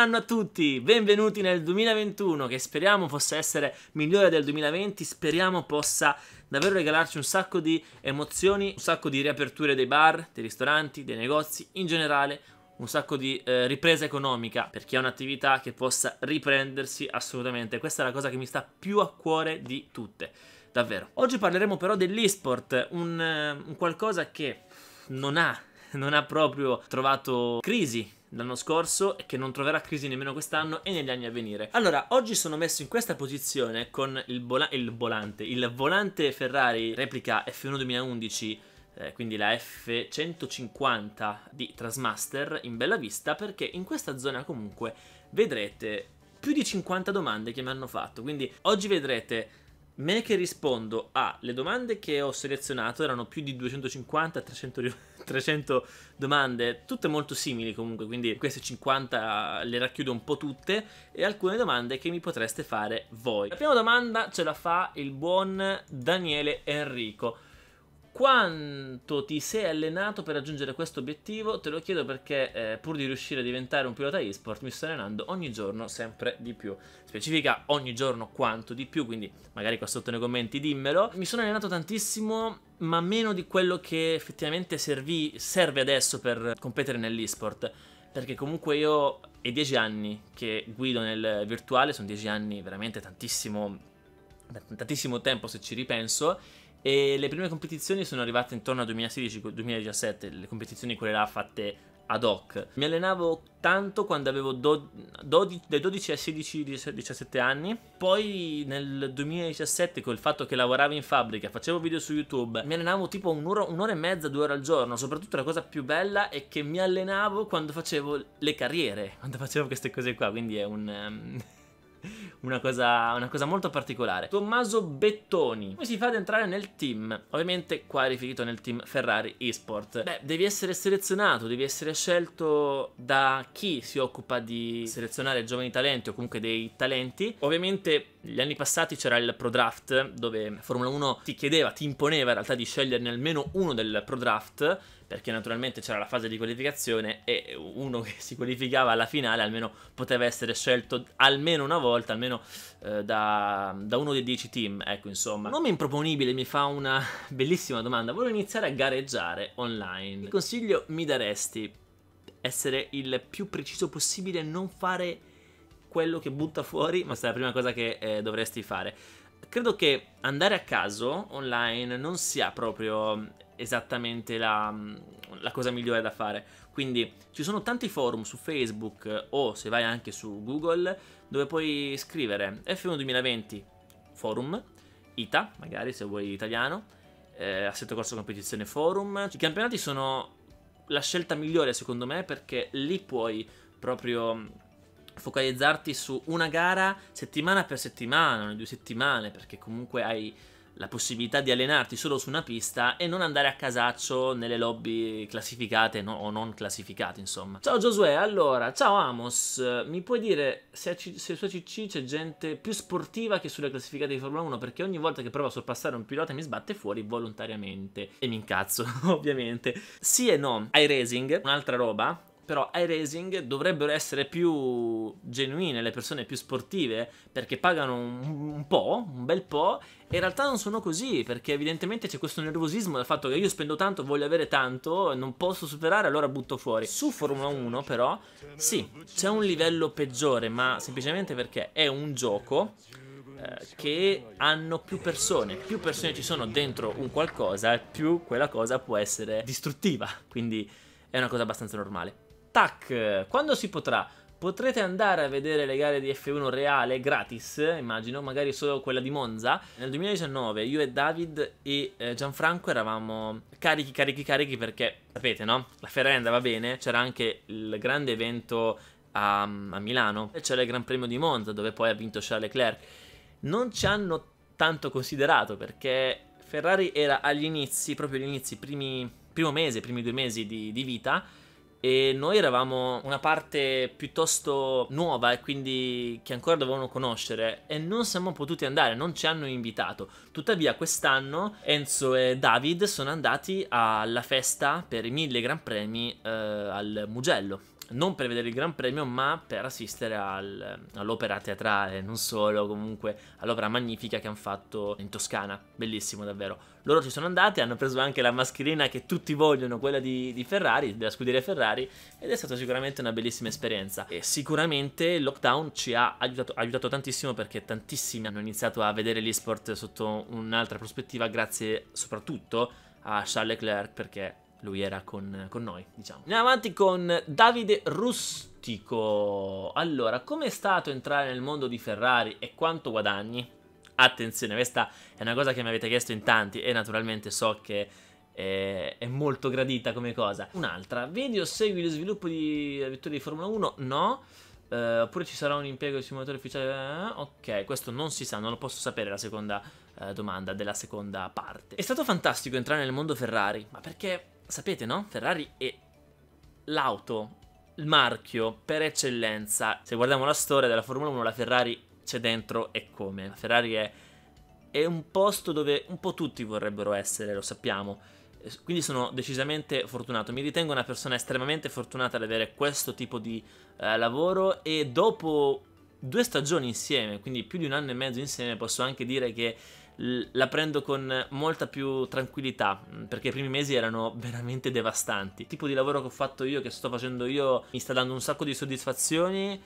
anno a tutti, benvenuti nel 2021 che speriamo possa essere migliore del 2020, speriamo possa davvero regalarci un sacco di emozioni, un sacco di riaperture dei bar, dei ristoranti, dei negozi, in generale un sacco di eh, ripresa economica per chi ha un'attività che possa riprendersi assolutamente. Questa è la cosa che mi sta più a cuore di tutte, davvero. Oggi parleremo però dell'esport, un, eh, un qualcosa che non ha non ha proprio trovato crisi l'anno scorso e che non troverà crisi nemmeno quest'anno e negli anni a venire. Allora, oggi sono messo in questa posizione con il, bola- il volante, il volante Ferrari replica F1 2011 eh, quindi la F150 di Trasmaster in bella vista perché in questa zona comunque vedrete più di 50 domande che mi hanno fatto quindi oggi vedrete me che rispondo alle domande che ho selezionato erano più di 250 300 risposte 300 domande, tutte molto simili comunque, quindi queste 50 le racchiudo un po' tutte e alcune domande che mi potreste fare voi. La prima domanda ce la fa il buon Daniele Enrico. Quanto ti sei allenato per raggiungere questo obiettivo? Te lo chiedo perché eh, pur di riuscire a diventare un pilota esport mi sto allenando ogni giorno sempre di più. Specifica ogni giorno quanto di più, quindi magari qua sotto nei commenti dimmelo. Mi sono allenato tantissimo ma meno di quello che effettivamente servì, serve adesso per competere nell'esport. Perché comunque io è dieci anni che guido nel virtuale, sono dieci anni veramente tantissimo, tantissimo tempo se ci ripenso e le prime competizioni sono arrivate intorno al 2016-2017, le competizioni quelle là fatte ad hoc. Mi allenavo tanto quando avevo do, dodi, dai 12 ai 16-17 anni, poi nel 2017 col fatto che lavoravo in fabbrica, facevo video su YouTube, mi allenavo tipo un'ora, un'ora e mezza, due ore al giorno, soprattutto la cosa più bella è che mi allenavo quando facevo le carriere, quando facevo queste cose qua, quindi è un... Um... una, cosa, una cosa, molto particolare. Tommaso Bettoni, come si fa ad entrare nel team? Ovviamente qua è riferito nel team Ferrari eSport. Beh, devi essere selezionato, devi essere scelto da chi si occupa di selezionare giovani talenti o comunque dei talenti. Ovviamente gli anni passati c'era il Pro Draft dove Formula 1 ti chiedeva, ti imponeva in realtà di sceglierne almeno uno del Pro Draft perché naturalmente c'era la fase di qualificazione e uno che si qualificava alla finale almeno poteva essere scelto almeno una volta, almeno eh, da, da, uno dei dieci team, ecco insomma. Nome improponibile mi fa una bellissima domanda, volevo iniziare a gareggiare online. Che consiglio mi daresti? Essere il più preciso possibile, non fare quello che butta fuori, ma è la prima cosa che eh, dovresti fare. Credo che andare a caso online non sia proprio mm, esattamente la, mm, la, cosa migliore da fare. Quindi ci sono tanti forum su Facebook o se vai anche su Google dove puoi scrivere F1 2020 forum, ITA magari se vuoi italiano, eh, assetto corso competizione forum. I campionati sono la scelta migliore secondo me perché lì puoi proprio mm, focalizzarti su una gara settimana per settimana, ogni due settimane, perché comunque hai la possibilità di allenarti solo su una pista e non andare a casaccio nelle lobby classificate no, o non classificate, insomma. Ciao Josué, allora, ciao Amos, mi puoi dire se, se su ACC c'è gente più sportiva che sulle classificate di Formula 1? Perché ogni volta che provo a sorpassare un pilota mi sbatte fuori volontariamente e mi incazzo, ovviamente. Sì e no, iRacing, un'altra roba, però iRacing dovrebbero essere più genuine, le persone più sportive, perché pagano un, un po', un bel po', e in realtà non sono così, perché evidentemente c'è questo nervosismo del fatto che io spendo tanto, voglio avere tanto, non posso superare, allora butto fuori. Su Formula 1 però, sì, c'è un livello peggiore, ma semplicemente perché è un gioco eh, che hanno più persone, più persone ci sono dentro un qualcosa, più quella cosa può essere distruttiva, quindi è una cosa abbastanza normale. Tac, quando si potrà? Potrete andare a vedere le gare di F1 reale gratis, immagino, magari solo quella di Monza. Nel 2019 io e David e eh, Gianfranco eravamo carichi, carichi, carichi perché, sapete, no? La Ferrari andava bene, c'era anche il grande evento a, a Milano, e c'era il Gran Premio di Monza dove poi ha vinto Charles Leclerc. Non ci hanno tanto considerato perché Ferrari era agli inizi, proprio agli inizi, primi, primo mese, primi due mesi di, di vita e noi eravamo una parte piuttosto nuova e quindi che ancora dovevano conoscere e non siamo potuti andare, non ci hanno invitato. Tuttavia quest'anno Enzo e David sono andati alla festa per i mille gran premi eh, al Mugello non per vedere il Gran Premio, ma per assistere al, all'opera teatrale, non solo, comunque all'opera magnifica che hanno fatto in Toscana. Bellissimo, davvero. Loro ci sono andati, hanno preso anche la mascherina che tutti vogliono, quella di, di Ferrari, della scuderia Ferrari, ed è stata sicuramente una bellissima esperienza. E sicuramente il lockdown ci ha aiutato, aiutato tantissimo perché tantissimi hanno iniziato a vedere sport sotto un'altra prospettiva, grazie soprattutto a Charles Leclerc perché lui era con, con noi, diciamo. Andiamo avanti con Davide Rustico. Allora, com'è stato entrare nel mondo di Ferrari e quanto guadagni? Attenzione, questa è una cosa che mi avete chiesto in tanti e naturalmente so che è, è molto gradita come cosa. Un'altra, video segui lo sviluppo di vittoria di Formula 1? No. Uh, oppure ci sarà un impiego di simulatore ufficiale? Uh, ok, questo non si sa, non lo posso sapere la seconda uh, domanda della seconda parte. È stato fantastico entrare nel mondo Ferrari, ma perché sapete no? Ferrari è l'auto, il marchio per eccellenza. Se guardiamo la storia della Formula 1, la Ferrari c'è dentro e come. La Ferrari è, è un posto dove un po' tutti vorrebbero essere, lo sappiamo. Eh, quindi sono decisamente fortunato, mi ritengo una persona estremamente fortunata ad avere questo tipo di eh, lavoro e dopo due stagioni insieme, quindi più di un anno e mezzo insieme, posso anche dire che la prendo con molta più tranquillità mm, perché i primi mesi erano veramente devastanti. Il tipo di lavoro che ho fatto io, che sto facendo io, mi sta dando un sacco di soddisfazioni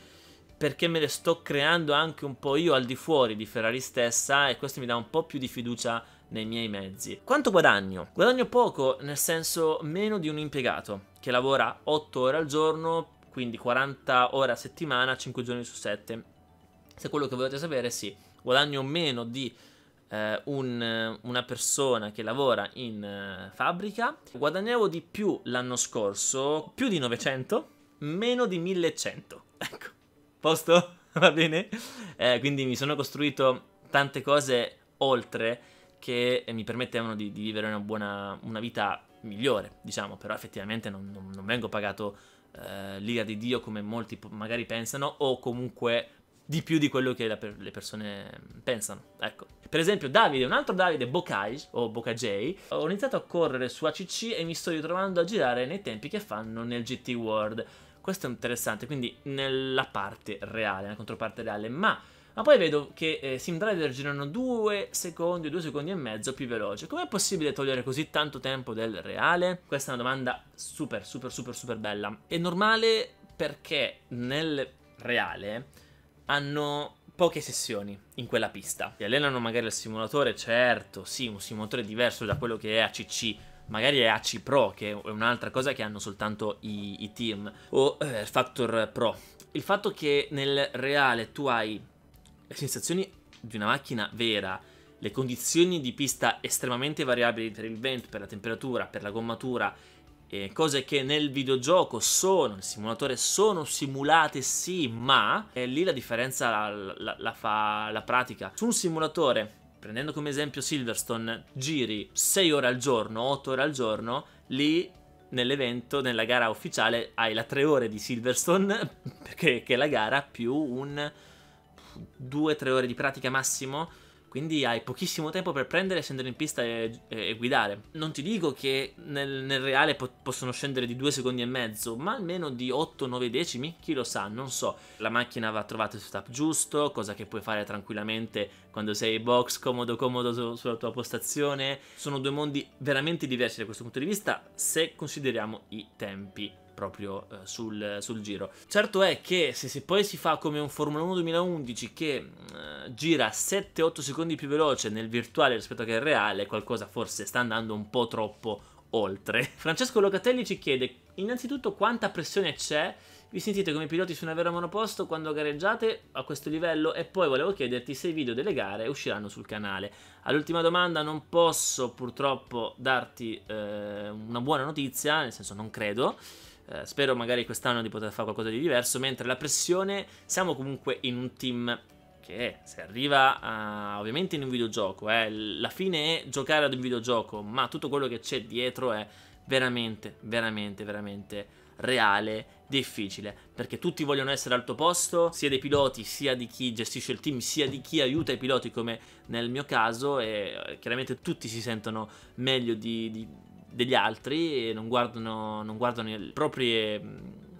perché me le sto creando anche un po' io al di fuori di Ferrari stessa e questo mi dà un po' più di fiducia nei miei mezzi. Quanto guadagno? Guadagno poco, nel senso meno di un impiegato che lavora 8 ore al giorno, quindi 40 ore a settimana, 5 giorni su 7. Se quello che volete sapere, sì, guadagno meno di eh, un, eh, una persona che lavora in eh, fabbrica, guadagnavo di più l'anno scorso, più di 900, meno di 1100. Ecco, posto? Va bene? Eh, quindi mi sono costruito tante cose oltre che mi permettevano di, di vivere una buona una vita migliore, diciamo, però effettivamente non, non, non vengo pagato eh, l'ira di Dio come molti magari pensano o comunque di più di quello che per le persone pensano. Ecco. Per esempio, Davide, un altro Davide, Bocage o Bokajay, ho iniziato a correre su ACC e mi sto ritrovando a girare nei tempi che fanno nel GT World. Questo è interessante, quindi nella parte reale, nella controparte reale, ma, ma poi vedo che eh, SimDriver girano 2 secondi, 2 secondi e mezzo più veloce. Com'è possibile togliere così tanto tempo del reale? Questa è una domanda super, super, super, super bella. È normale perché nel reale hanno poche sessioni in quella pista. Si allenano magari al simulatore, certo, sì, un simulatore diverso da quello che è ACC, magari è AC Pro, che è un'altra cosa che hanno soltanto i, i team, o eh, Factor Pro. Il fatto che nel reale tu hai le sensazioni di una macchina vera, le condizioni di pista estremamente variabili per il vento, per la temperatura, per la gommatura, eh, cose che nel videogioco sono, nel simulatore sono simulate sì, ma è eh, lì la differenza la, la, la fa la pratica. Su un simulatore prendendo come esempio Silverstone, giri 6 ore al giorno, 8 ore al giorno, lì nell'evento, nella gara ufficiale, hai la 3 ore di Silverstone, perché, che è la gara, più un 2-3 ore di pratica massimo, quindi hai pochissimo tempo per prendere, scendere in pista e, e, e guidare. Non ti dico che nel, nel reale po- possono scendere di due secondi e mezzo, ma almeno di 8-9 decimi, chi lo sa, non so. La macchina va trovata il setup giusto, cosa che puoi fare tranquillamente quando sei box, comodo comodo su, sulla tua postazione. Sono due mondi veramente diversi da questo punto di vista, se consideriamo i tempi proprio eh, sul, sul, giro. Certo è che se, se, poi si fa come un Formula 1 2011 che eh, gira 7-8 secondi più veloce nel virtuale rispetto che al reale, qualcosa forse sta andando un po' troppo oltre. Francesco Locatelli ci chiede innanzitutto quanta pressione c'è vi sentite come piloti su una vera monoposto quando gareggiate a questo livello? E poi volevo chiederti se i video delle gare usciranno sul canale. All'ultima domanda non posso purtroppo darti eh, una buona notizia, nel senso non credo. Eh, spero magari quest'anno di poter fare qualcosa di diverso, mentre la pressione siamo comunque in un team che se arriva a, eh, ovviamente in un videogioco, eh, la fine è giocare ad un videogioco, ma tutto quello che c'è dietro è veramente, veramente, veramente reale, difficile, perché tutti vogliono essere al tuo posto, sia dei piloti, sia di chi gestisce il team, sia di chi aiuta i piloti come nel mio caso e eh, chiaramente tutti si sentono meglio di, di degli altri e non guardano, non guardano le proprie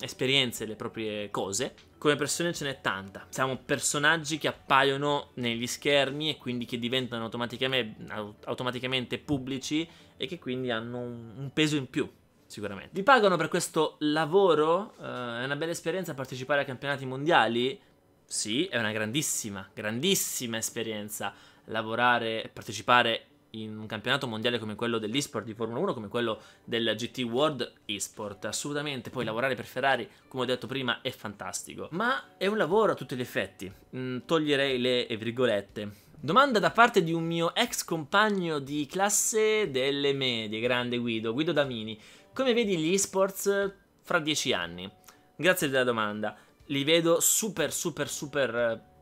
esperienze, le proprie cose. Come persone ce n'è tanta. Siamo personaggi che appaiono negli schermi e quindi che diventano automaticamente, automaticamente pubblici e che quindi hanno un peso in più sicuramente. Vi pagano per questo lavoro? Uh, è una bella esperienza partecipare a campionati mondiali? Sì, è una grandissima, grandissima esperienza lavorare e partecipare in un campionato mondiale come quello dell'eSport di Formula 1, come quello del GT World eSport. Assolutamente, poi mm. lavorare per Ferrari, come ho detto prima, è fantastico. Ma è un lavoro a tutti gli effetti. Mm, toglierei le virgolette. Domanda da parte di un mio ex compagno di classe delle medie, grande Guido, Guido Damini. Come vedi gli esports fra dieci anni? Grazie della domanda. Li vedo super, super, super... Eh,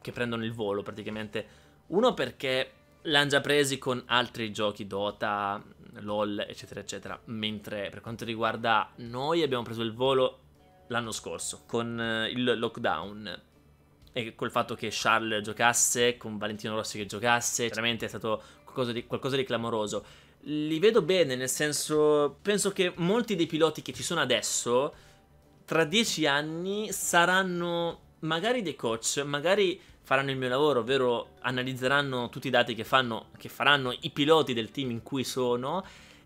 che prendono il volo praticamente. Uno perché l'hanno già presi con altri giochi Dota, LOL, eccetera, eccetera. Mentre per quanto riguarda noi abbiamo preso il volo l'anno scorso con eh, il lockdown e col fatto che Charles giocasse, con Valentino Rossi che giocasse, veramente è stato qualcosa di, qualcosa di clamoroso. Li vedo bene, nel senso, penso che molti dei piloti che ci sono adesso, tra dieci anni, saranno magari dei coach, magari faranno il mio lavoro, ovvero analizzeranno tutti i dati che, fanno, che faranno i piloti del team in cui sono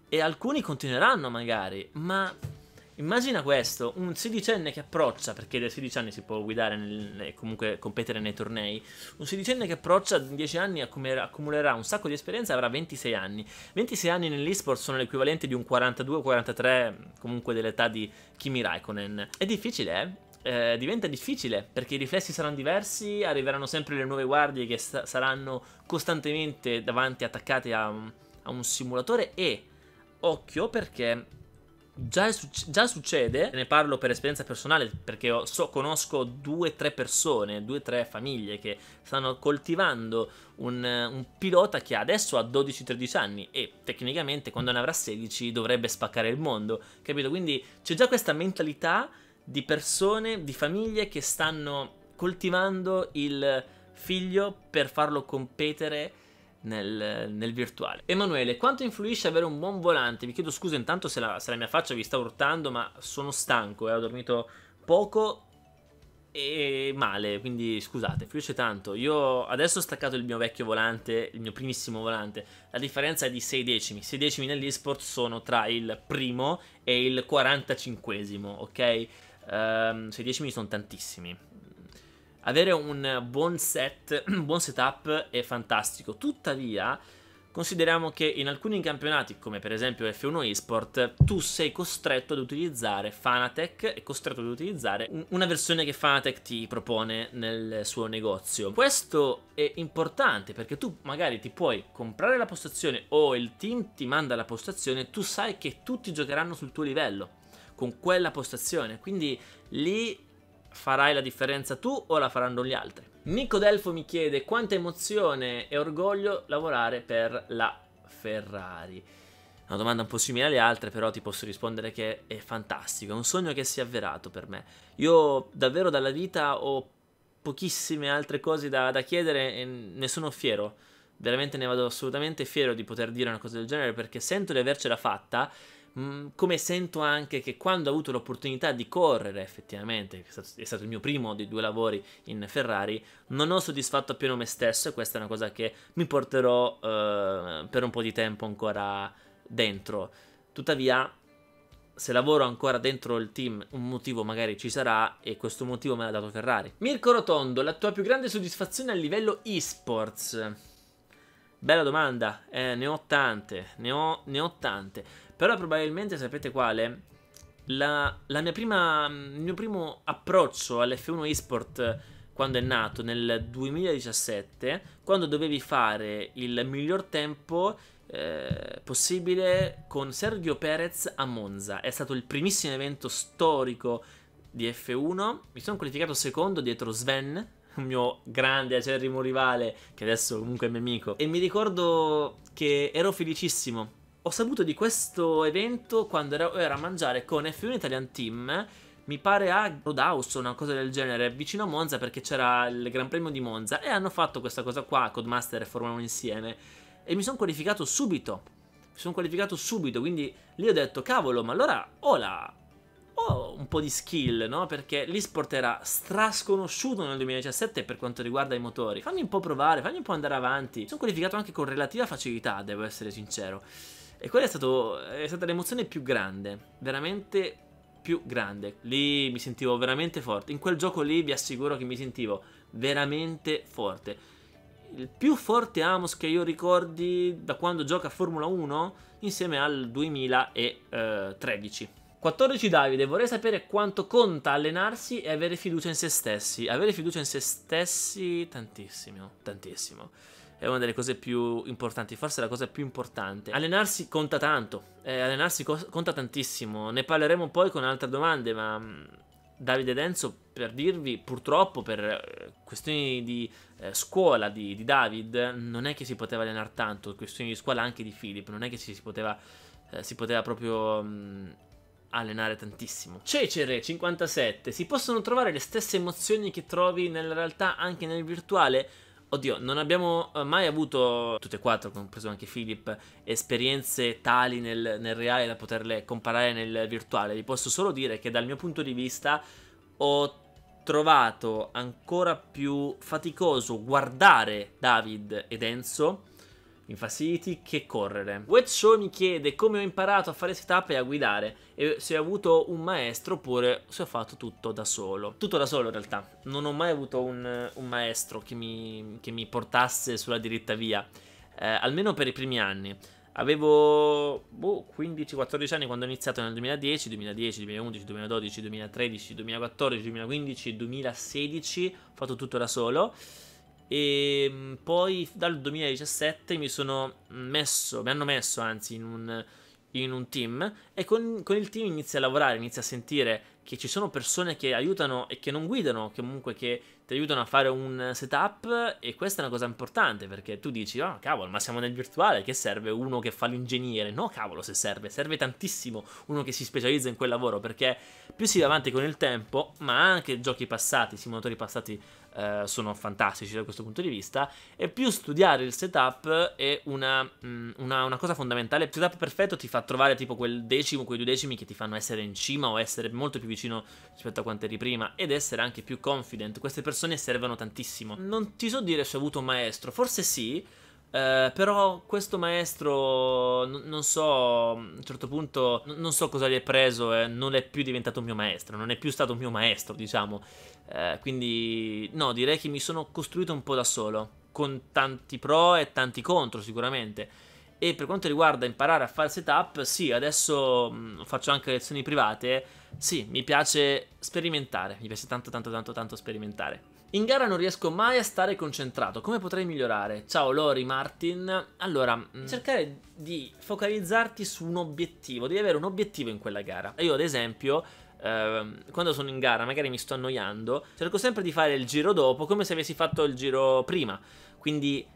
e alcuni continueranno magari, ma Immagina questo, un sedicenne che approccia, perché da 16 anni si può guidare e comunque competere nei tornei, un sedicenne che approccia in 10 anni accumulerà un sacco di esperienza e avrà 26 anni. 26 anni nell'esport sono l'equivalente di un 42-43 comunque dell'età di Kimi Raikkonen. È difficile, eh? eh, diventa difficile perché i riflessi saranno diversi, arriveranno sempre le nuove guardie che sta- saranno costantemente davanti attaccate a un, a un simulatore e occhio perché già, suc- già, succede, ne parlo per esperienza personale perché so, conosco due o tre persone, due o tre famiglie che stanno coltivando un, un pilota che adesso ha 12-13 anni e tecnicamente quando ne avrà 16 dovrebbe spaccare il mondo, capito? Quindi c'è già questa mentalità di persone, di famiglie che stanno coltivando il figlio per farlo competere nel, nel, virtuale. Emanuele, quanto influisce avere un buon volante? Vi chiedo scusa intanto se la, se la mia faccia vi sta urtando, ma sono stanco e eh, ho dormito poco e male, quindi scusate, influisce tanto. Io adesso ho staccato il mio vecchio volante, il mio primissimo volante. La differenza è di 6 decimi. 6 decimi nell'esport sono tra il primo e il 45 ok? Um, 10 mini sono tantissimi. Avere un buon set, un buon setup è fantastico. Tuttavia, consideriamo che in alcuni campionati, come per esempio F1 Esport, tu sei costretto ad utilizzare Fanatec, è costretto ad utilizzare una versione che Fanatec ti propone nel suo negozio. Questo è importante perché tu magari ti puoi comprare la postazione o il team ti manda la postazione, tu sai che tutti giocheranno sul tuo livello con quella postazione. Quindi lì farai la differenza tu o la faranno gli altri. Nico Delfo mi chiede quanta emozione e orgoglio lavorare per la Ferrari. Una domanda un po' simile alle altre, però ti posso rispondere che è fantastico, è un sogno che si è avverato per me. Io davvero dalla vita ho pochissime altre cose da, da chiedere e ne sono fiero. Veramente ne vado assolutamente fiero di poter dire una cosa del genere perché sento di avercela fatta Mm, come sento anche che quando ho avuto l'opportunità di correre effettivamente, è stato, è stato il mio primo dei due lavori in Ferrari, non ho soddisfatto appieno me stesso e questa è una cosa che mi porterò eh, per un po' di tempo ancora dentro. Tuttavia, se lavoro ancora dentro il team, un motivo magari ci sarà e questo motivo me l'ha dato Ferrari. Mirko Rotondo, la tua più grande soddisfazione a livello esports? Bella domanda, eh, ne ho tante, ne ho, ne ho tante. Però probabilmente sapete quale? La, la mia prima, mm, il mio primo approccio all'F1 eSport eh, quando è nato nel 2017, quando dovevi fare il miglior tempo eh, possibile con Sergio Perez a Monza. È stato il primissimo evento storico di F1. Mi sono qualificato secondo dietro Sven, un mio grande acerrimo rivale, che adesso comunque è mio amico. E mi ricordo che ero felicissimo ho saputo di questo evento quando ero, ero a mangiare con F1 Italian Team mi pare a Rodaus o una cosa del genere, vicino a Monza perché c'era il Gran Premio di Monza e hanno fatto questa cosa qua, Codemaster e Formula 1 insieme e mi sono qualificato subito, mi sono qualificato subito, quindi lì ho detto cavolo, ma allora ho, la... ho un po' di skill, no? Perché l'esport era strasconosciuto nel 2017 per quanto riguarda i motori. Fammi un po' provare, fammi un po' andare avanti. Mi sono qualificato anche con relativa facilità, devo essere sincero. E quella è, stato, è stata l'emozione più grande, veramente più grande. Lì mi sentivo veramente forte. In quel gioco lì vi assicuro che mi sentivo veramente forte. Il più forte Amos che io ricordi da quando gioca a Formula 1 insieme al 2013. 14 Davide, vorrei sapere quanto conta allenarsi e avere fiducia in se stessi. Avere fiducia in se stessi tantissimo, tantissimo è una delle cose più importanti, forse la cosa più importante. Allenarsi conta tanto, eh, allenarsi co conta tantissimo, ne parleremo poi con altre domande, ma mm, Davide Denso, per dirvi, purtroppo per eh, questioni di eh, scuola di, di, David, non è che si poteva allenare tanto, questioni di scuola anche di Philip, non è che si, si, poteva, eh, si poteva, proprio... Mh, mm, allenare tantissimo. Cecere 57, si possono trovare le stesse emozioni che trovi nella realtà anche nel virtuale? Oddio, non abbiamo eh, mai avuto, tutte e quattro, compreso anche Philip, esperienze tali nel, nel reale da poterle comparare nel virtuale. Vi posso solo dire che dal mio punto di vista ho trovato ancora più faticoso guardare David ed Enzo in Facility che correre. Wetso mi chiede come ho imparato a fare setup e a guidare e se ho avuto un maestro oppure se ho fatto tutto da solo. Tutto da solo in realtà, non ho mai avuto un, un maestro che mi, che mi, portasse sulla diritta via, eh, almeno per i primi anni. Avevo boh, 15-14 anni quando ho iniziato nel 2010, 2010, 2011, 2012, 2013, 2014, 2015, 2016, ho fatto tutto da solo. E ehm, poi dal 2017 mi sono messo, mi hanno messo anzi in un, in un team e con, con il team inizia a lavorare, inizia a sentire che ci sono persone che aiutano e che non guidano, che comunque che ti aiutano a fare un setup e questa è una cosa importante perché tu dici "Ah, oh, cavolo, ma siamo nel virtuale, che serve uno che fa l'ingegnere?". No, cavolo, se serve, serve tantissimo uno che si specializza in quel lavoro perché più si va avanti con il tempo, ma anche giochi passati, simulatori passati eh, sono fantastici da questo punto di vista, e più studiare il setup è una, mh, mm, una, una cosa fondamentale. Il setup perfetto ti fa trovare tipo quel decimo, quei due decimi che ti fanno essere in cima o essere molto più vicino rispetto a quanto eri prima ed essere anche più confident. Queste persone servono tantissimo. Non ti so dire se ho avuto un maestro, forse sì, eh, però questo maestro, non so, a un certo punto, non so cosa gli è preso e eh, non è più diventato mio maestro, non è più stato mio maestro, diciamo. Eh, quindi, no, direi che mi sono costruito un po' da solo, con tanti pro e tanti contro sicuramente. E per quanto riguarda imparare a fare setup, sì, adesso mh, mm, faccio anche lezioni private. Sì, mi piace sperimentare, mi piace tanto tanto tanto tanto sperimentare. In gara non riesco mai a stare concentrato, come potrei migliorare? Ciao Lori Martin. Allora, mm, cercare di focalizzarti su un obiettivo, devi avere un obiettivo in quella gara. Io ad esempio ehm, quando sono in gara, magari mi sto annoiando, cerco sempre di fare il giro dopo come se avessi fatto il giro prima. Quindi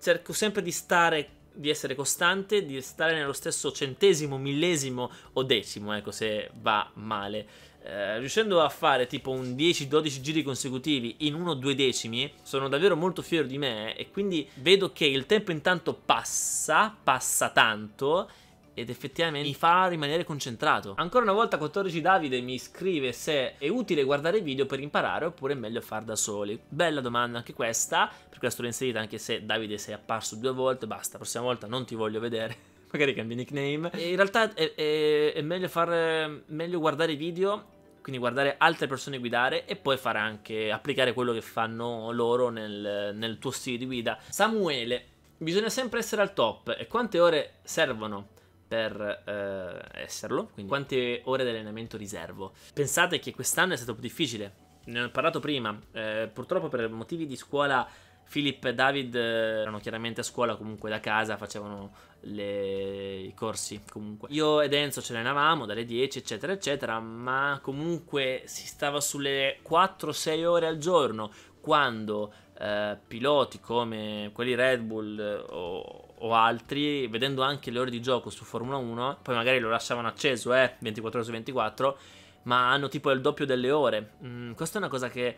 cerco sempre di stare di essere costante, di stare nello stesso centesimo, millesimo o decimo, ecco se va male. Eh, riuscendo a fare tipo un 10-12 giri consecutivi in 1-2 decimi, sono davvero molto fiero di me e quindi vedo che il tempo intanto passa, passa tanto ed effettivamente mi fa rimanere concentrato. Ancora una volta 14 Davide mi scrive se è utile guardare video per imparare oppure è meglio far da soli. Bella domanda anche questa, per questo l'ho inserita anche se Davide sei apparso due volte, basta, la prossima volta non ti voglio vedere magari cambi nickname. E in realtà è, è, è meglio, far, meglio guardare i video quindi guardare altre persone guidare e poi fare anche applicare quello che fanno loro nel, nel, tuo stile di guida. Samuele, bisogna sempre essere al top e quante ore servono? per eh, esserlo, quindi quante ore di allenamento riservo. Pensate che quest'anno è stato più difficile, ne ho parlato prima, eh, purtroppo per motivi di scuola Philip e David eh, erano chiaramente a scuola, comunque da casa, facevano le... i corsi comunque. Io ed Enzo ce ne eravamo dalle 10 eccetera eccetera, ma comunque si stava sulle 4-6 ore al giorno quando eh, piloti come quelli Red Bull eh, o, o altri, vedendo anche le ore di gioco su Formula 1, poi magari lo lasciavano acceso, eh, 24 ore su 24, ma hanno tipo il doppio delle ore. Mm, questa è una cosa che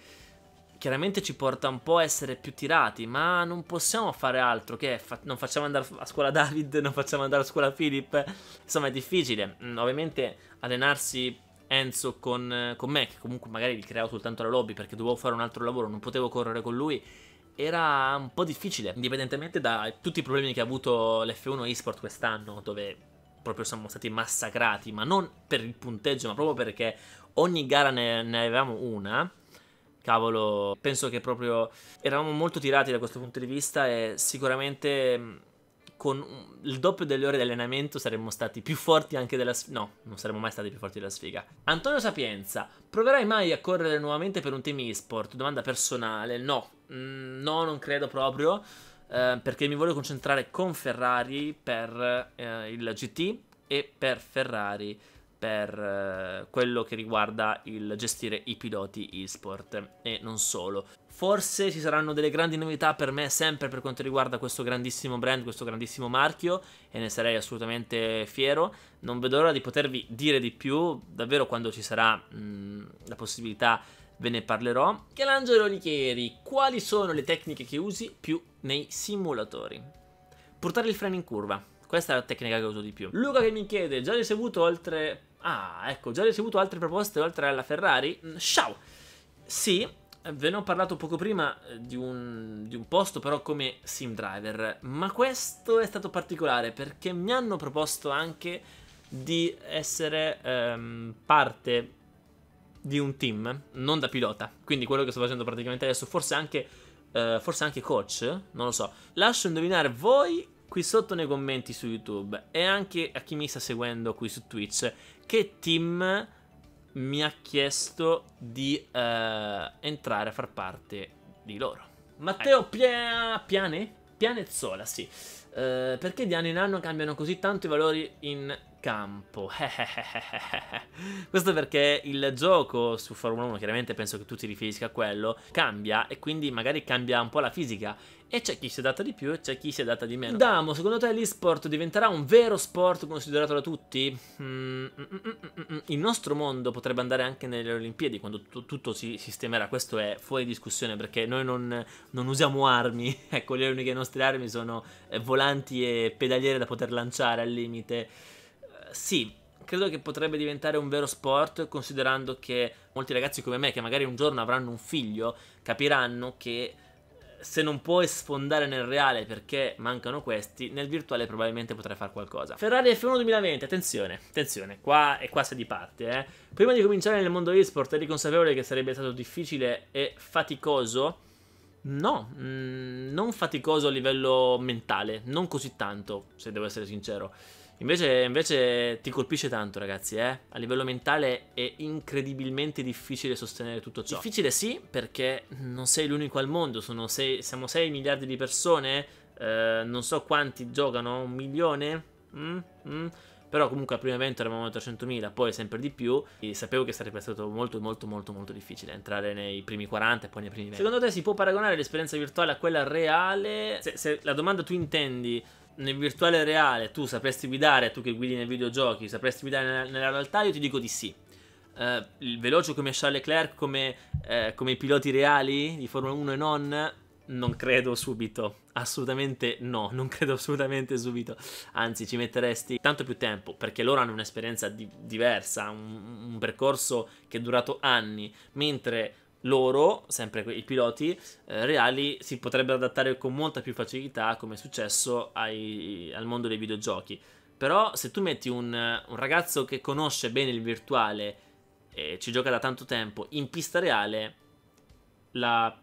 chiaramente ci porta un po' a essere più tirati, ma non possiamo fare altro che fa- non facciamo andare a scuola David, non facciamo andare a scuola Philip, insomma è difficile, mm, ovviamente allenarsi Enzo con, con me, che comunque magari gli creavo soltanto la lobby perché dovevo fare un altro lavoro, non potevo correre con lui, era un po' difficile, indipendentemente da tutti i problemi che ha avuto l'F1 eSport quest'anno, dove proprio siamo stati massacrati, ma non per il punteggio, ma proprio perché ogni gara ne, ne avevamo una cavolo, penso che proprio eravamo molto tirati da questo punto di vista e sicuramente mm, con il doppio delle ore di allenamento saremmo stati più forti anche della sfiga. No, non saremmo mai stati più forti della sfiga. Antonio Sapienza, proverai mai a correre nuovamente per un team e-sport? Domanda personale. No, mm, no, non credo proprio. Eh, perché mi voglio concentrare con Ferrari per eh, il GT e per Ferrari per eh, quello che riguarda il gestire i piloti e-sport e non solo. Forse ci saranno delle grandi novità per me sempre per quanto riguarda questo grandissimo brand, questo grandissimo marchio e ne sarei assolutamente fiero. Non vedo l'ora di potervi dire di più, davvero quando ci sarà mh, mm, la possibilità ve ne parlerò. Michelangelo Lichieri, quali sono le tecniche che usi più nei simulatori? Portare il freno in curva. Questa è la tecnica che uso di più. Luca che mi chiede, già ricevuto oltre Ah, ecco, già ricevuto altre proposte oltre alla Ferrari? Mm, ciao! Sì, ve ne ho parlato poco prima eh, di un, di un posto però come sim driver, ma questo è stato particolare perché mi hanno proposto anche di essere ehm, parte di un team, non da pilota, quindi quello che sto facendo praticamente adesso, forse anche, eh, forse anche coach, non lo so. Lascio indovinare voi qui sotto nei commenti su YouTube e anche a chi mi sta seguendo qui su Twitch che team mi ha chiesto di uh, entrare a far parte di loro. Matteo ecco. Pia... Piane? Pianezzola, sì. Uh, perché di anno in anno cambiano così tanto i valori in campo. Questo perché il gioco su Formula 1, chiaramente penso che tu ti riferisca a quello, cambia e quindi magari cambia un po' la fisica. E c'è chi si adatta di più e c'è chi si adatta di meno. Damo, secondo te l'esport diventerà un vero sport considerato da tutti? Mm, mm, mm, il nostro mondo potrebbe andare anche nelle Olimpiadi quando tutto si sistemerà. Questo è fuori discussione perché noi non, non usiamo armi. ecco, le uniche nostre armi sono eh, volanti e pedaliere da poter lanciare al limite sì, credo che potrebbe diventare un vero sport considerando che molti ragazzi come me che magari un giorno avranno un figlio capiranno che eh, se non puoi sfondare nel reale perché mancano questi, nel virtuale probabilmente potrai fare qualcosa. Ferrari F1 2020, attenzione, attenzione, qua è quasi di parte, eh. Prima di cominciare nel mondo esport eri consapevole che sarebbe stato difficile e faticoso? No, mh, mm, non faticoso a livello mentale, non così tanto, se devo essere sincero. Invece, invece ti colpisce tanto, ragazzi, eh? A livello mentale è incredibilmente difficile sostenere tutto ciò. Difficile sì, perché non sei l'unico al mondo, sei, siamo 6 miliardi di persone, eh, non so quanti giocano, un milione? Mm, mm. Però comunque al primo evento eravamo 300.000, poi sempre di più. E sapevo che sarebbe stato molto molto molto molto difficile entrare nei primi 40 e poi nei primi 20. Secondo te si può paragonare l'esperienza virtuale a quella reale? Se, se la domanda tu intendi nel virtuale reale tu sapresti guidare, tu che guidi nei videogiochi, sapresti guidare nella, nella realtà, io ti dico di sì. Uh, il veloce come Charles Leclerc, come, uh, come i piloti reali di Formula 1 e non, non credo subito. Assolutamente no, non credo assolutamente subito. Anzi, ci metteresti tanto più tempo perché loro hanno un'esperienza di diversa, un, un, percorso che è durato anni, mentre loro, sempre i piloti eh, reali, si potrebbero adattare con molta più facilità, come è successo, ai, al mondo dei videogiochi. Però se tu metti un, un ragazzo che conosce bene il virtuale e ci gioca da tanto tempo in pista reale, la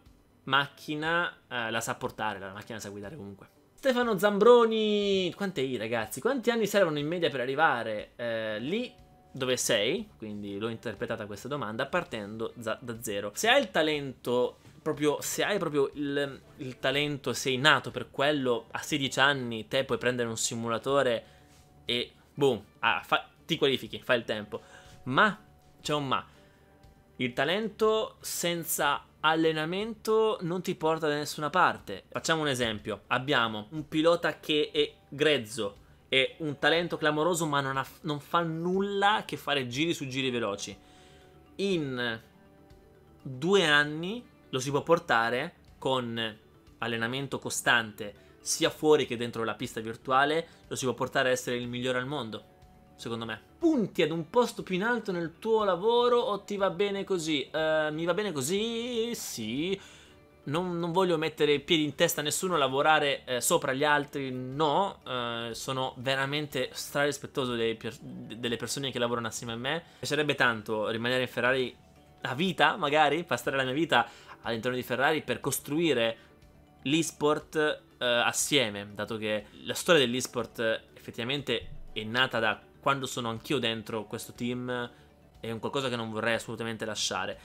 macchina eh, la sa portare, la macchina sa guidare comunque. Stefano Zambroni, quanti ragazzi, quanti anni servono in media per arrivare eh, lì? dove sei, quindi l'ho interpretata questa domanda, partendo da, da zero. Se hai il talento proprio se hai proprio il, il, talento, sei nato per quello, a 16 anni te puoi prendere un simulatore e boom, ah, fa, ti qualifichi, fai il tempo. Ma c'è un ma. Il talento senza allenamento non ti porta da nessuna parte. Facciamo un esempio. Abbiamo un pilota che è grezzo, è un talento clamoroso, ma non, ha, non, fa nulla che fare giri su giri veloci. In due anni lo si può portare con allenamento costante, sia fuori che dentro la pista virtuale, lo si può portare a essere il migliore al mondo, secondo me. Punti ad un posto più in alto nel tuo lavoro o ti va bene così? Uh, mi va bene così? Sì non, non, voglio mettere i piedi in testa a nessuno, lavorare eh, sopra gli altri, no, eh, sono veramente strarispettoso per, delle persone che lavorano assieme a me. Mi piacerebbe tanto rimanere in Ferrari la vita, magari, passare la mia vita all'interno di Ferrari per costruire l'esport eh, assieme, dato che la storia dell'esport effettivamente è nata da quando sono anch'io dentro questo team, è un qualcosa che non vorrei assolutamente lasciare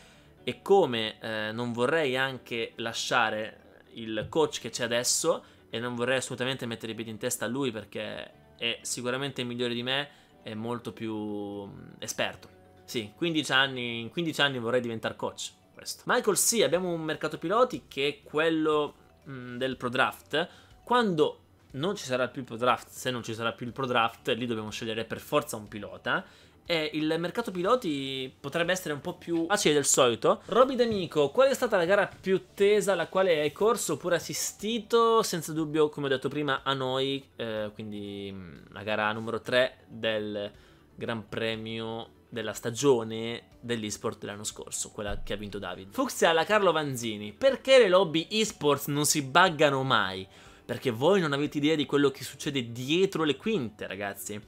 e come eh, non vorrei anche lasciare il coach che c'è adesso e non vorrei assolutamente mettere i piedi in testa a lui perché è sicuramente migliore di me e molto più mm, esperto. Sì, 15 anni, in 15 anni vorrei diventare coach. Questo. Michael, sì, abbiamo un mercato piloti che è quello mh, mm, del pro draft. Quando non ci sarà più il pro draft, se non ci sarà più il pro draft, lì dobbiamo scegliere per forza un pilota e il mercato piloti potrebbe essere un po' più facile del solito. Roby D'Amico, qual è stata la gara più tesa alla quale hai corso oppure assistito? Senza dubbio, come ho detto prima, a noi, eh, quindi la gara numero 3 del Gran Premio della stagione dell'esport dell'anno scorso, quella che ha vinto David. Fuxia alla Carlo Vanzini, perché le lobby esports non si buggano mai? Perché voi non avete idea di quello che succede dietro le quinte, ragazzi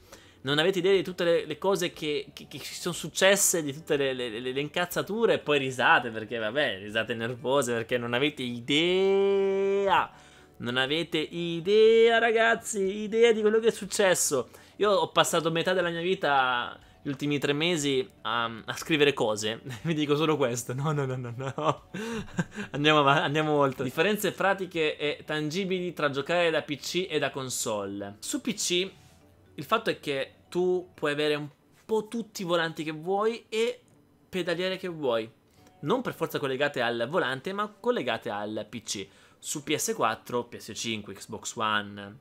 non avete idea di tutte le, le cose che, che, che, sono successe, di tutte le, le, le, incazzature e poi risate perché, vabbè, risate nervose perché non avete idea. Non avete idea, ragazzi, idea di quello che è successo. Io ho passato metà della mia vita, gli ultimi tre mesi, a, a scrivere cose. Vi dico solo questo. No, no, no, no, no. andiamo, andiamo oltre. Differenze pratiche e tangibili tra giocare da PC e da console. Su PC il fatto è che tu puoi avere un po' tutti i volanti che vuoi e pedaliere che vuoi. Non per forza collegate al volante, ma collegate al PC. Su PS4, PS5, Xbox One,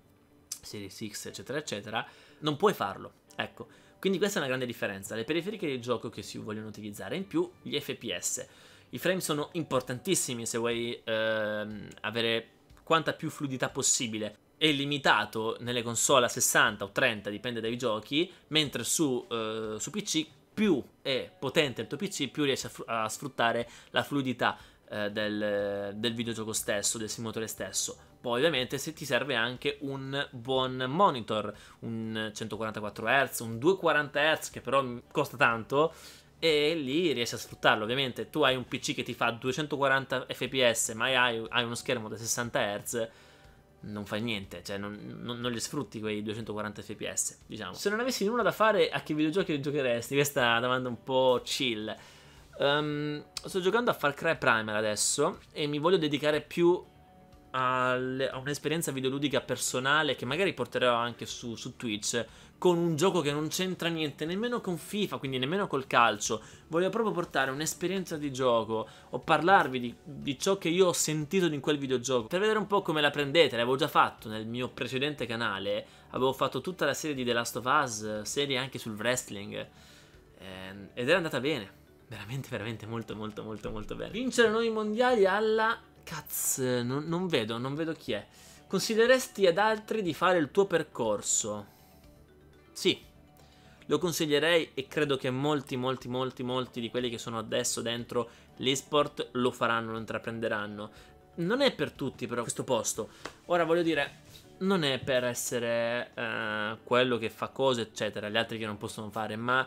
Series X, eccetera, eccetera, non puoi farlo. Ecco, quindi questa è una grande differenza. Le periferiche del gioco che si vogliono utilizzare, in più gli FPS. I frame sono importantissimi se vuoi ehm, avere quanta più fluidità possibile è limitato nelle console a 60 o 30, dipende dai giochi, mentre su, eh, su PC più è potente il tuo PC, più riesci a, a sfruttare la fluidità eh, del, del videogioco stesso, del simulatore stesso. Poi ovviamente se ti serve anche un buon monitor, un 144 Hz, un 240 Hz che però mm, costa tanto, e lì riesci a sfruttarlo. Ovviamente tu hai un PC che ti fa 240 fps, ma hai, hai uno schermo da 60 Hz non fai niente, cioè non, non, non li sfrutti quei 240 fps, diciamo. Se non avessi nulla da fare, a che videogiochi giocheresti? Questa è una domanda un po' chill. Um, sto giocando a Far Cry Primer adesso e mi voglio dedicare più a, un'esperienza videoludica personale che magari porterò anche su, su Twitch con un gioco che non c'entra niente nemmeno con FIFA, quindi nemmeno col calcio. Voglio proprio portare un'esperienza di gioco o parlarvi di, di, ciò che io ho sentito in quel videogioco per vedere un po' come la prendete. L'avevo già fatto nel mio precedente canale, avevo fatto tutta la serie di The Last of Us, serie anche sul wrestling eh, ed era andata bene. Veramente, veramente molto, molto, molto, molto bene. Vincere noi mondiali alla Cazzo, non, non vedo, non vedo chi è. Consiglieresti ad altri di fare il tuo percorso? Sì, lo consiglierei e credo che molti, molti, molti, molti di quelli che sono adesso dentro l'esport lo faranno, lo intraprenderanno. Non è per tutti però questo posto. Ora voglio dire, non è per essere eh, quello che fa cose, eccetera, gli altri che non possono fare, ma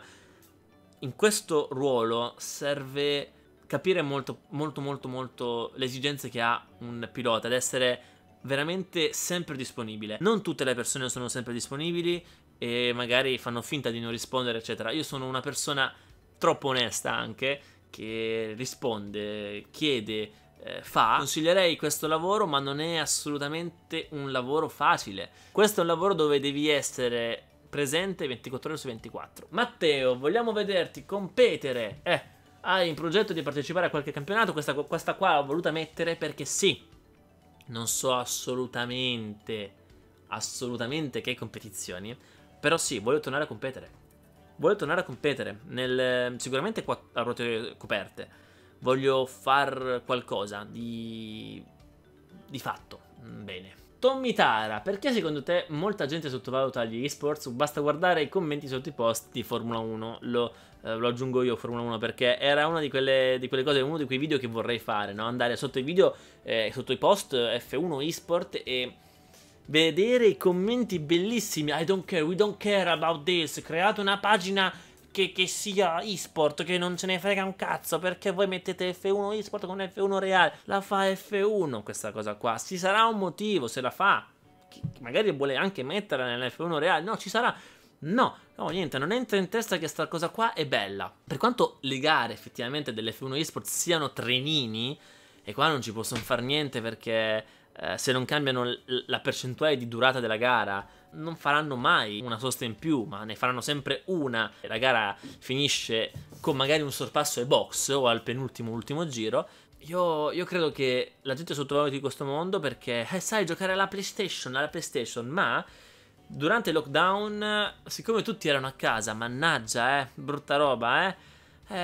in questo ruolo serve capire molto, molto, molto, molto le esigenze che ha un pilota, ad essere veramente sempre disponibile. Non tutte le persone sono sempre disponibili e magari fanno finta di non rispondere, eccetera. Io sono una persona troppo onesta anche, che risponde, chiede, eh, fa. Consiglierei questo lavoro, ma non è assolutamente un lavoro facile. Questo è un lavoro dove devi essere presente 24 ore su 24. Matteo, vogliamo vederti competere? Eh hai in progetto di partecipare a qualche campionato, questa, questa qua l'ho voluta mettere perché sì, non so assolutamente, assolutamente che competizioni, però sì, voglio tornare a competere. Voglio tornare a competere, nel, sicuramente a ruote coperte. Voglio far qualcosa di, di fatto. Mm, bene. Tommy Tara, perché secondo te molta gente sottovaluta gli esports? Basta guardare i commenti sotto i post di Formula 1, lo eh, lo aggiungo io Formula 1 perché era una di quelle, di quelle, cose, uno di quei video che vorrei fare, no? andare sotto i video, eh, sotto i post F1 eSport e vedere i commenti bellissimi, I don't care, we don't care about this, create una pagina che, che sia eSport, che non ce ne frega un cazzo, perché voi mettete F1 eSport con F1 reale, la fa F1 questa cosa qua, ci sarà un motivo se la fa, magari vuole anche metterla nell'F1 reale, no ci sarà, No, no, niente, non entra in testa che sta cosa qua è bella. Per quanto le gare effettivamente dell'F1 Esports siano trenini, e qua non ci possono far niente perché eh, se non cambiano la percentuale di durata della gara, non faranno mai una sosta in più, ma ne faranno sempre una. E La gara finisce con magari un sorpasso ai box o al penultimo ultimo giro. Io, io credo che la gente sottovaluti questo mondo perché eh, sai giocare alla PlayStation, alla PlayStation, ma durante il lockdown, siccome tutti erano a casa, mannaggia, eh, brutta roba, eh,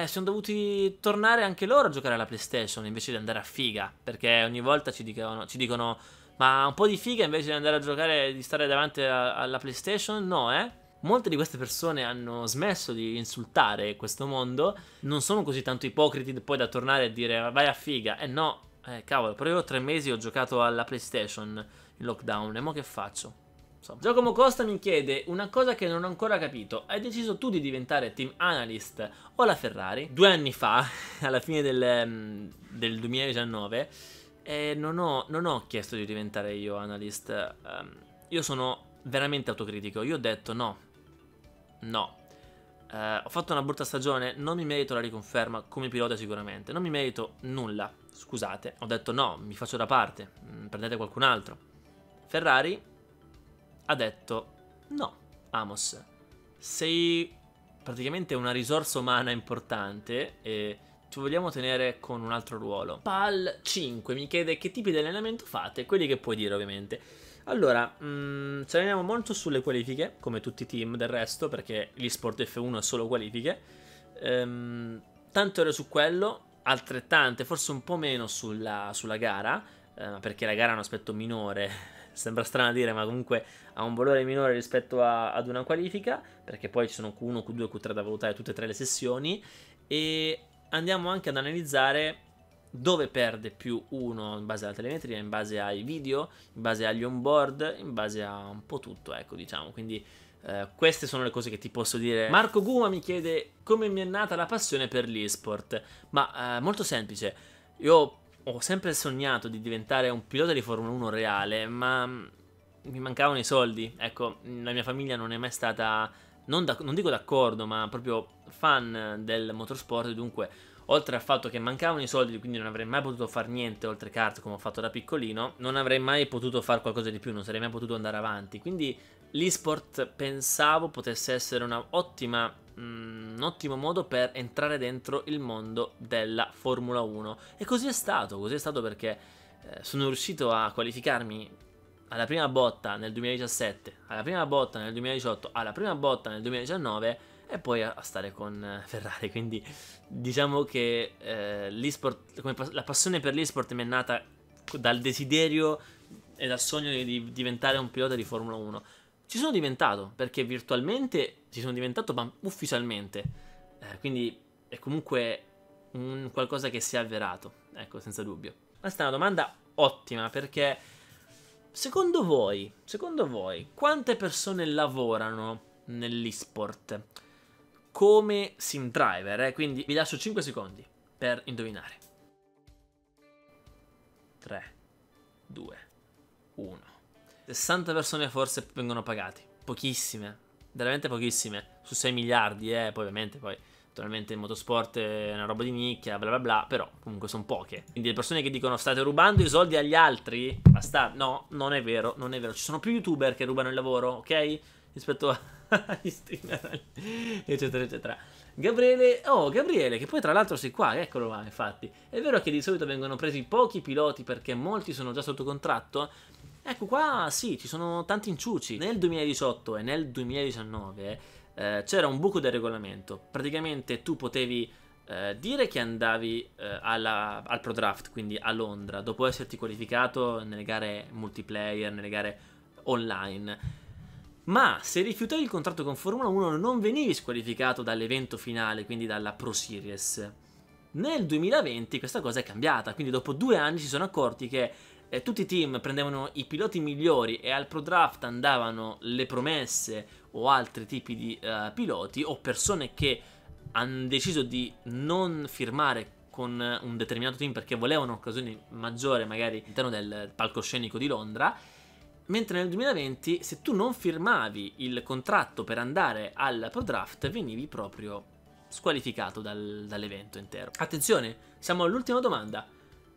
eh, sono dovuti tornare anche loro a giocare alla PlayStation invece di andare a figa, perché ogni volta ci dicono, ci dicono ma un po' di figa invece di andare a giocare, di stare davanti a, alla PlayStation, no, eh. Molte di queste persone hanno smesso di insultare questo mondo, non sono così tanto ipocriti poi da tornare a dire vai a figa, eh no, eh, cavolo, però io tre mesi ho giocato alla PlayStation in lockdown, e mo che faccio? Insomma. Giacomo Costa mi chiede una cosa che non ho ancora capito. Hai deciso tu di diventare team analyst o la Ferrari? Due anni fa, alla fine del, mm, del 2019, eh, non, ho, non, ho, chiesto di diventare io analyst. Um, io sono veramente autocritico. Io ho detto no, no. Uh, ho fatto una brutta stagione, non mi merito la riconferma come pilota sicuramente. Non mi merito nulla, scusate. Ho detto no, mi faccio da parte, mm, prendete qualcun altro. Ferrari ha detto no, Amos, sei praticamente una risorsa umana importante e ti vogliamo tenere con un altro ruolo. Pal 5 mi chiede che tipi di allenamento fate, quelli che puoi dire ovviamente. Allora, mh, mm, ci alleniamo molto sulle qualifiche, come tutti i team del resto, perché l'eSport F1 è solo qualifiche. Ehm, tante ore su quello, altrettante, forse un po' meno sulla, sulla gara, eh, perché la gara è un aspetto minore sembra strano dire, ma comunque ha un valore minore rispetto a, ad una qualifica, perché poi ci sono Q1, Q2, Q3 da valutare tutte e tre le sessioni, e andiamo anche ad analizzare dove perde più uno in base alla telemetria, in base ai video, in base agli onboard, in base a un po' tutto, ecco, diciamo, quindi... Eh, queste sono le cose che ti posso dire. Marco Guma mi chiede come mi è nata la passione per l'esport, ma eh, molto semplice. Io ho sempre sognato di diventare un pilota di Formula 1 reale, ma mm, mi mancavano i soldi. Ecco, la mia famiglia non è mai stata, non, da, non dico d'accordo, ma proprio fan del motorsport. Dunque, oltre al fatto che mancavano i soldi, quindi non avrei mai potuto fare niente oltre kart come ho fatto da piccolino, non avrei mai potuto fare qualcosa di più, non sarei mai potuto andare avanti. Quindi l'esport pensavo potesse essere un'ottima Mm, un ottimo modo per entrare dentro il mondo della Formula 1. E così è stato, così è stato perché eh, sono riuscito a qualificarmi alla prima botta nel 2017, alla prima botta nel 2018, alla prima botta nel 2019 e poi a, stare con eh, Ferrari. Quindi diciamo che eh, pa la passione per l'esport mi è nata dal desiderio e dal sogno di diventare un pilota di Formula 1 ci sono diventato, perché virtualmente ci sono diventato, ma ufficialmente. Eh, quindi è comunque un qualcosa che si è avverato, ecco, senza dubbio. Questa è una domanda ottima, perché secondo voi, secondo voi, quante persone lavorano nell'esport come sim driver? Eh? Quindi vi lascio 5 secondi per indovinare. 3, 2, 1. 60 persone forse vengono pagate, pochissime, veramente pochissime, su 6 miliardi, eh, poi ovviamente poi naturalmente il motorsport è una roba di nicchia, bla bla bla, però comunque sono poche. Quindi le persone che dicono state rubando i soldi agli altri, basta, no, non è vero, non è vero, ci sono più youtuber che rubano il lavoro, ok? Rispetto a agli streamer, eccetera, eccetera. Gabriele, oh Gabriele, che poi tra l'altro sei qua, eccolo qua infatti. È vero che di solito vengono presi pochi piloti perché molti sono già sotto contratto, Ecco qua sì, ci sono tanti inciuci. Nel 2018 e nel 2019 eh, c'era un buco del regolamento. Praticamente tu potevi eh, dire che andavi eh, alla, al Pro Draft, quindi a Londra, dopo esserti qualificato nelle gare multiplayer, nelle gare online. Ma se rifiutavi il contratto con Formula 1 non venivi squalificato dall'evento finale, quindi dalla Pro Series. Nel 2020 questa cosa è cambiata, quindi dopo due anni si sono accorti che eh, tutti i team prendevano i piloti migliori e al pro draft andavano le promesse o altri tipi di uh, piloti o persone che hanno deciso di non firmare con eh, un determinato team perché volevano occasioni maggiori magari all'interno del palcoscenico di Londra mentre nel 2020 se tu non firmavi il contratto per andare al pro draft venivi proprio squalificato dal, dall'evento intero attenzione siamo all'ultima domanda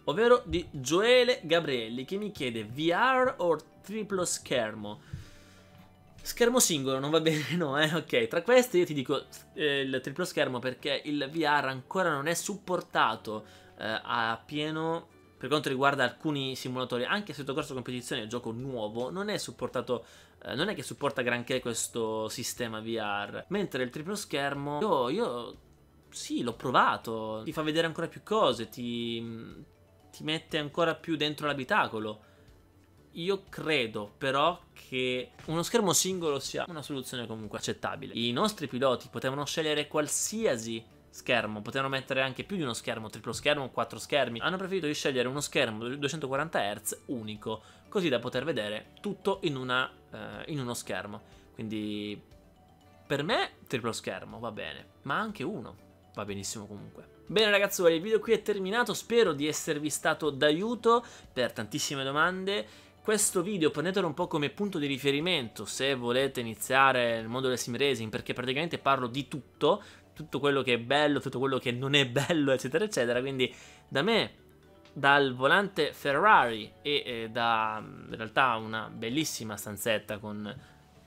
ovvero di Joele Gabrielli che mi chiede VR o triplo schermo? Schermo singolo, non va bene, no, eh? Ok, tra queste io ti dico eh, il triplo schermo perché il VR ancora non è supportato eh, a pieno per quanto riguarda alcuni simulatori, anche se corso competizione è gioco nuovo, non è supportato eh, non è che supporta granché questo sistema VR, mentre il triplo schermo io, io sì, l'ho provato, ti fa vedere ancora più cose, ti ti mette ancora più dentro l'abitacolo. Io credo però che uno schermo singolo sia una soluzione comunque accettabile. I nostri piloti potevano scegliere qualsiasi schermo, potevano mettere anche più di uno schermo, triplo schermo, quattro schermi. Hanno preferito di scegliere uno schermo 240 Hz unico, così da poter vedere tutto in, una, eh, in uno schermo. Quindi per me triplo schermo va bene, ma anche uno va benissimo comunque. Bene ragazzuoli, il video qui è terminato, spero di esservi stato d'aiuto per tantissime domande. Questo video prendetelo un po' come punto di riferimento se volete iniziare il mondo del sim racing perché praticamente parlo di tutto, tutto quello che è bello, tutto quello che non è bello, eccetera, eccetera. Quindi da me, dal volante Ferrari e eh, da in realtà una bellissima stanzetta con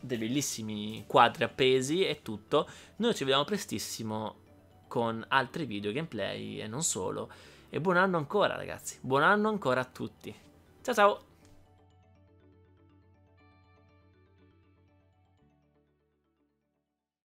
dei bellissimi quadri appesi e tutto, noi ci vediamo prestissimo con altri video gameplay e non solo. E buon anno ancora ragazzi, buon anno ancora a tutti. Ciao ciao!